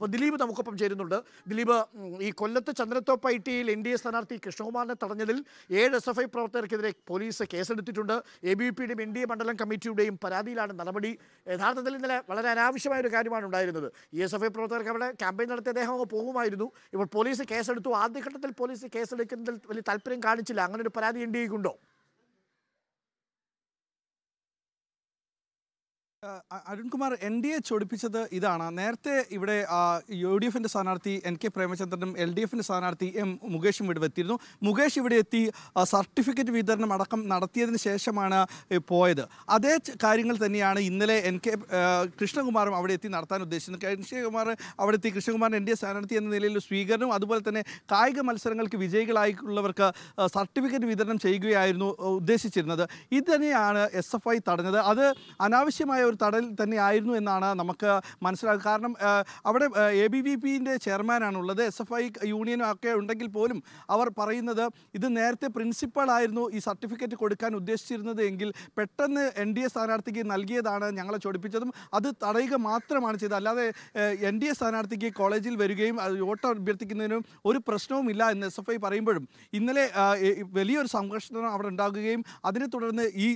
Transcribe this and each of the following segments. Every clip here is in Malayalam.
അപ്പോൾ ദിലീപ് നമുക്കൊപ്പം ചേരുന്നുണ്ട് ദിലീപ് ഈ കൊല്ലത്ത് ചന്ദ്രത്തോപ്പ് ഐ ടിയിൽ എൻ ഡി എ സ്ഥാനാർത്ഥി കൃഷ്ണകുമാറിനെ തടഞ്ഞതിൽ ഏഴ് എസ് എഫ് ഐ പ്രവർത്തകർക്കെതിരെ പോലീസ് കേസെടുത്തിട്ടുണ്ട് എ ബി പിയുടെയും എൻ ഡി എ മണ്ഡലം കമ്മിറ്റിയുടെയും പരാതിയിലാണ് നടപടി യഥാർത്ഥത്തിൽ ഇന്നലെ വളരെ അനാവശ്യമായ ഒരു കാര്യമാണ് ഉണ്ടായിരുന്നത് ഇ എസ് എഫ് ഐ പ്രവർത്തകർക്ക് അവിടെ ക്യാമ്പയിൻ നടത്തിയ അദ്ദേഹം അങ്ങ് പോകുമായിരുന്നു ഇപ്പോൾ പോലീസ് കേസെടുത്തു ആദ്യഘട്ടത്തിൽ പോലീസ് കേസെടുക്കുന്നതിൽ വലിയ താല്പര്യം കാണിച്ചില്ല അങ്ങനെ ഒരു പരാതി എൻ ഡി എക്കുണ്ടോ അരുൺകുമാർ എൻ ഡി എ ചൊടിപ്പിച്ചത് ഇതാണ് നേരത്തെ ഇവിടെ യു ഡി എഫിൻ്റെ സ്ഥാനാർത്ഥി എൻ കെ പ്രേമചന്ദ്രനും എൽ ഡി എഫിൻ്റെ സ്ഥാനാർത്ഥി എം മുകേഷും ഇവിടെ എത്തിയിരുന്നു മുകേഷ് ഇവിടെ എത്തി സർട്ടിഫിക്കറ്റ് വിതരണം അടക്കം നടത്തിയതിന് ശേഷമാണ് പോയത് അതേ കാര്യങ്ങൾ തന്നെയാണ് ഇന്നലെ എൻ കെ കൃഷ്ണകുമാറും അവിടെ എത്തി നടത്താൻ ഉദ്ദേശിക്കുന്നത് കൃഷ്ണകുമാർ അവിടെ എത്തി കൃഷ്ണകുമാർ എൻ ഡി എ സ്ഥാനാർത്ഥി എന്ന നിലയിൽ സ്വീകരണവും അതുപോലെ തന്നെ കായിക മത്സരങ്ങൾക്ക് വിജയികളായിട്ടുള്ളവർക്ക് സർട്ടിഫിക്കറ്റ് വിതരണം ചെയ്യുകയായിരുന്നു ഉദ്ദേശിച്ചിരുന്നത് ഇത് തന്നെയാണ് എസ് എഫ് ഐ തടഞ്ഞത് അത് അനാവശ്യമായ ഒരു തടൽ തന്നെ ആയിരുന്നു എന്നാണ് നമുക്ക് മനസ്സിലാക്കുക കാരണം അവിടെ എ ബി വി പിൻ്റെ ചെയർമാനാണുള്ളത് എസ് എഫ് ഐ യൂണിയനും ഒക്കെ ഉണ്ടെങ്കിൽ പോലും അവർ പറയുന്നത് ഇത് നേരത്തെ പ്രിൻസിപ്പളായിരുന്നു ഈ സർട്ടിഫിക്കറ്റ് കൊടുക്കാൻ ഉദ്ദേശിച്ചിരുന്നത് എങ്കിൽ പെട്ടെന്ന് എൻ ഡി എ സ്ഥാനാർത്ഥിക്ക് നൽകിയതാണ് ഞങ്ങളെ ചൊടിപ്പിച്ചതും അത് തടയുക മാത്രമാണ് ചെയ്തത് അല്ലാതെ എൻ ഡി എ സ്ഥാനാർത്ഥിക്ക് കോളേജിൽ വരികയും വോട്ട് അഭ്യർത്ഥിക്കുന്നതിനും ഒരു പ്രശ്നവുമില്ല എന്ന് എസ് എഫ് ഐ പറയുമ്പോഴും ഇന്നലെ വലിയൊരു സംഘർഷം അവിടെ ഉണ്ടാകുകയും അതിനെ തുടർന്ന് ഈ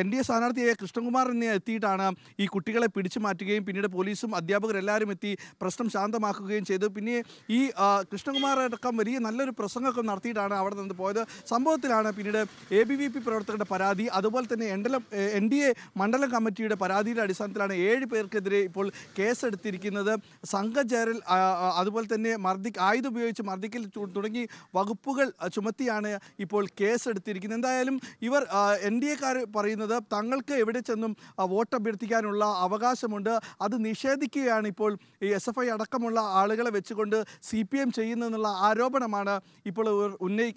എൻ ഡി എ സ്ഥാനാർത്ഥിയായ കൃഷ്ണകുമാർ എന്നെ എത്തിയിട്ടാണ് ആണ് ഈ കുട്ടികളെ പിടിച്ചു മാറ്റുകയും പിന്നീട് പോലീസും അധ്യാപകരെല്ലാവരും എത്തി പ്രശ്നം ശാന്തമാക്കുകയും ചെയ്തു പിന്നെ ഈ കൃഷ്ണകുമാർ അടക്കം വലിയ നല്ലൊരു പ്രസംഗമൊക്കെ നടത്തിയിട്ടാണ് അവിടെ നിന്ന് പോയത് സംഭവത്തിലാണ് പിന്നീട് എ ബി വി പി പ്രവർത്തകരുടെ പരാതി അതുപോലെ തന്നെ എൻഡലം എൻ ഡി എ മണ്ഡലം കമ്മിറ്റിയുടെ പരാതിയുടെ അടിസ്ഥാനത്തിലാണ് ഏഴ് പേർക്കെതിരെ ഇപ്പോൾ കേസെടുത്തിരിക്കുന്നത് സംഘചേരൽ അതുപോലെ തന്നെ മർദ്ദി ആയുധം ഉപയോഗിച്ച് മർദ്ദിക്കൽ തുടങ്ങി വകുപ്പുകൾ ചുമത്തിയാണ് ഇപ്പോൾ കേസെടുത്തിരിക്കുന്നത് എന്തായാലും ഇവർ എൻ ഡി എക്കാർ പറയുന്നത് തങ്ങൾക്ക് എവിടെ ചെന്നും വോട്ട് അഭ്യർത്ഥിക്കാനുള്ള അവകാശമുണ്ട് അത് നിഷേധിക്കുകയാണ് ഇപ്പോൾ ഈ എസ് എഫ് ഐ അടക്കമുള്ള ആളുകളെ വെച്ചുകൊണ്ട് സി പി എം ചെയ്യുന്നതെന്നുള്ള ആരോപണമാണ് ഇപ്പോൾ ഉന്നയി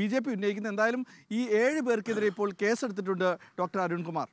ബി ജെ പി ഉന്നയിക്കുന്നത് എന്തായാലും ഈ ഏഴ് പേർക്കെതിരെ ഇപ്പോൾ കേസെടുത്തിട്ടുണ്ട് ഡോക്ടർ അരുൺകുമാർ